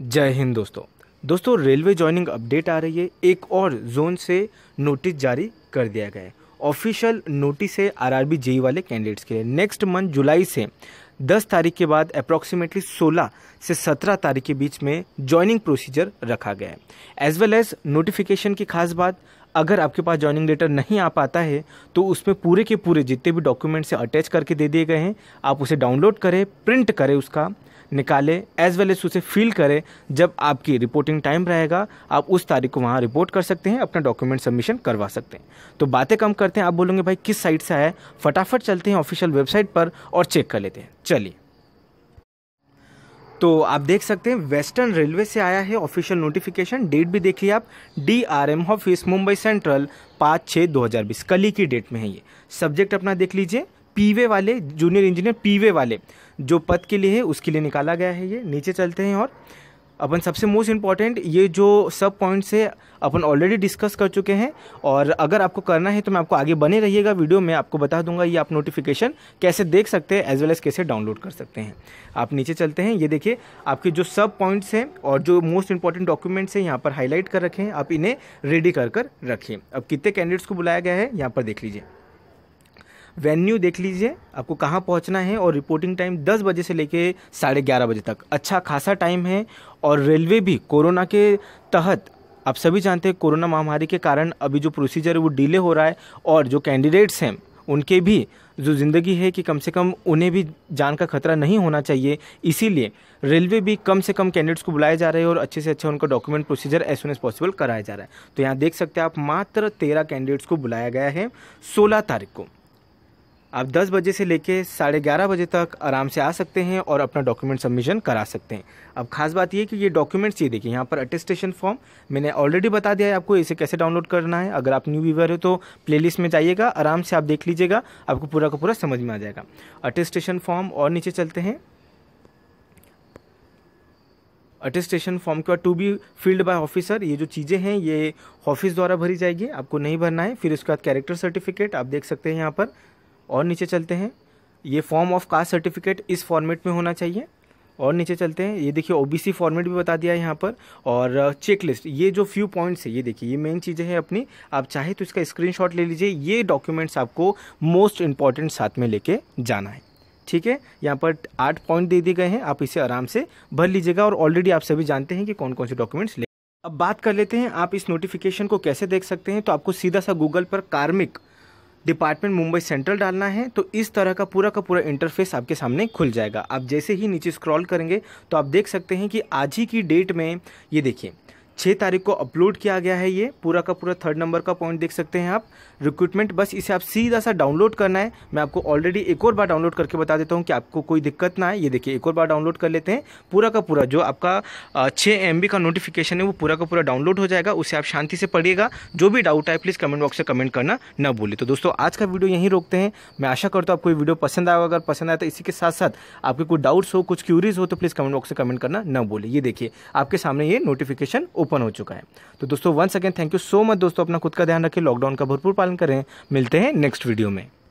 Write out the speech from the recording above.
जय हिंद दोस्तों दोस्तों रेलवे ज्वाइनिंग अपडेट आ रही है एक और जोन से नोटिस जारी कर दिया गया है ऑफिशियल नोटिस है आरआरबी जेई e वाले कैंडिडेट्स के लिए नेक्स्ट मंथ जुलाई से 10 तारीख के बाद अप्रॉक्सीमेटली 16 से 17 तारीख के बीच में ज्वाइनिंग प्रोसीजर रखा गया है एज वेल एज नोटिफिकेशन की खास बात अगर आपके पास ज्वाइनिंग लेटर नहीं आ पाता है तो उसमें पूरे के पूरे जितने भी डॉक्यूमेंट्स अटैच करके दे दिए गए हैं आप उसे डाउनलोड करें प्रिंट करें उसका निकाले एज वेल एज उसे फिल करें जब आपकी रिपोर्टिंग टाइम रहेगा आप उस तारीख को वहाँ रिपोर्ट कर सकते हैं अपना डॉक्यूमेंट सबमिशन करवा सकते हैं तो बातें कम करते हैं आप बोलेंगे भाई किस साइट से आए फटाफट चलते हैं ऑफिशियल वेबसाइट पर और चेक कर लेते हैं चलिए तो आप देख सकते हैं वेस्टर्न रेलवे से आया है ऑफिशियल नोटिफिकेशन डेट भी देखिए आप D R M office Mumbai Central पाँच छः दो हज़ार बीस कल ही की डेट में है ये सब्जेक्ट अपना देख लीजिए पीवे वाले जूनियर इंजीनियर पीवे वाले जो पद के लिए है उसके लिए निकाला गया है ये नीचे चलते हैं और अपन सबसे मोस्ट इम्पॉर्टेंट ये जो सब पॉइंट्स है अपन ऑलरेडी डिस्कस कर चुके हैं और अगर आपको करना है तो मैं आपको आगे बने रहिएगा वीडियो में आपको बता दूंगा ये आप नोटिफिकेशन कैसे देख सकते हैं एज वेल एज कैसे डाउनलोड कर सकते हैं आप नीचे चलते हैं ये देखिए आपके जो सब पॉइंट्स हैं और जो मोस्ट इंपॉर्टेंट डॉक्यूमेंट्स हैं यहाँ पर हाईलाइट कर रखें आप इन्हें रेडी कर कर रखें अब कितने कैंडिडेट्स को बुलाया गया है यहाँ पर देख लीजिए वेन्यू देख लीजिए आपको कहाँ पहुँचना है और रिपोर्टिंग टाइम दस बजे से लेके साढ़े ग्यारह बजे तक अच्छा खासा टाइम है और रेलवे भी कोरोना के तहत आप सभी जानते हैं कोरोना महामारी के कारण अभी जो प्रोसीजर है वो डिले हो रहा है और जो कैंडिडेट्स हैं उनके भी जो ज़िंदगी है कि कम से कम उन्हें भी जान का खतरा नहीं होना चाहिए इसीलिए रेलवे भी कम से कम कैंडिडेट्स को बुलाए जा रहे हैं और अच्छे से अच्छा उनका document procedure as soon as possible कराया जा रहा है तो यहाँ देख सकते हैं आप मात्र तेरह कैंडिडेट्स को बुलाया गया है सोलह तारीख को आप 10 बजे से लेकर साढ़े ग्यारह बजे तक आराम से आ सकते हैं और अपना डॉक्यूमेंट सबमिशन करा सकते हैं अब खास बात यह कि ये डॉक्यूमेंट्स ये देखिए यहाँ पर अटेस्टेशन फॉर्म मैंने ऑलरेडी बता दिया है आपको इसे कैसे डाउनलोड करना है अगर आप न्यू व्यूवर हो तो प्ले में जाइएगा आराम से आप देख लीजिएगा आपको पूरा का पूरा समझ में आ जाएगा अटेस्टेशन फॉर्म और नीचे चलते हैं अटेस्टेशन फॉर्म के बाद to be filled by officer ये जो चीज़ें हैं ये ऑफिस द्वारा भरी जाएगी आपको नहीं भरना है फिर उसके बाद कैरेक्टर सर्टिफिकेट आप देख सकते हैं यहाँ पर और नीचे चलते हैं ये फॉर्म ऑफ कास्ट सर्टिफिकेट इस फॉर्मेट में होना चाहिए और नीचे चलते हैं ये देखिए ओबीसी फॉर्मेट भी बता दिया है यहाँ पर और चेकलिस्ट uh, ये जो फ्यू पॉइंट्स है ये देखिए ये मेन चीज़ें हैं अपनी आप चाहे तो इसका स्क्रीनशॉट ले लीजिए ये डॉक्यूमेंट्स आपको मोस्ट इंपॉर्टेंट साथ में लेके जाना है ठीक है यहाँ पर आठ पॉइंट दे दिए गए हैं आप इसे आराम से भर लीजिएगा और ऑलरेडी आप सभी जानते हैं कि कौन कौन से डॉक्यूमेंट्स ले अब बात कर लेते हैं आप इस नोटिफिकेशन को कैसे देख सकते हैं तो आपको सीधा सा गूगल पर कार्मिक डिपार्टमेंट मुंबई सेंट्रल डालना है तो इस तरह का पूरा का पूरा इंटरफेस आपके सामने खुल जाएगा आप जैसे ही नीचे स्क्रॉल करेंगे तो आप देख सकते हैं कि आज ही की डेट में ये देखिए छः तारीख को अपलोड किया गया है ये पूरा का पूरा थर्ड नंबर का पॉइंट देख सकते हैं आप रिक्रूटमेंट बस इसे आप सीधा सा डाउनलोड करना है मैं आपको ऑलरेडी एक और बार डाउनलोड करके बता देता हूं कि आपको कोई दिक्कत ना है ये देखिए एक और बार डाउनलोड कर लेते हैं पूरा का पूरा जो आपका छः एम का नोटिफिकेशन है वो पूरा का पूरा डाउनलोड हो जाएगा उसे आप शांति से पढ़िएगा जो भी डाउट है प्लीज़ कमेंट बॉक्स से कमेंट करना न भूलें तो दोस्तों आज का वीडियो यहीं रोकते हैं मैं आशा करता हूँ आपको ये वीडियो पसंद आएगा अगर पसंद आया तो इसी के साथ साथ आपके कोई डाउट्स हो कुछ क्यूरीज हो तो प्लीज़ कमेंट बॉक्स से कमेंट करना न भूलें ये देखिए आपके सामने ये नोटिफिकेशन ओपन हो चुका है तो दोस्तों once again thank you so much दोस्तों अपना खुद का ध्यान रखें लॉकडाउन का भरपूर पालन करें मिलते हैं नेक्स्ट वीडियो में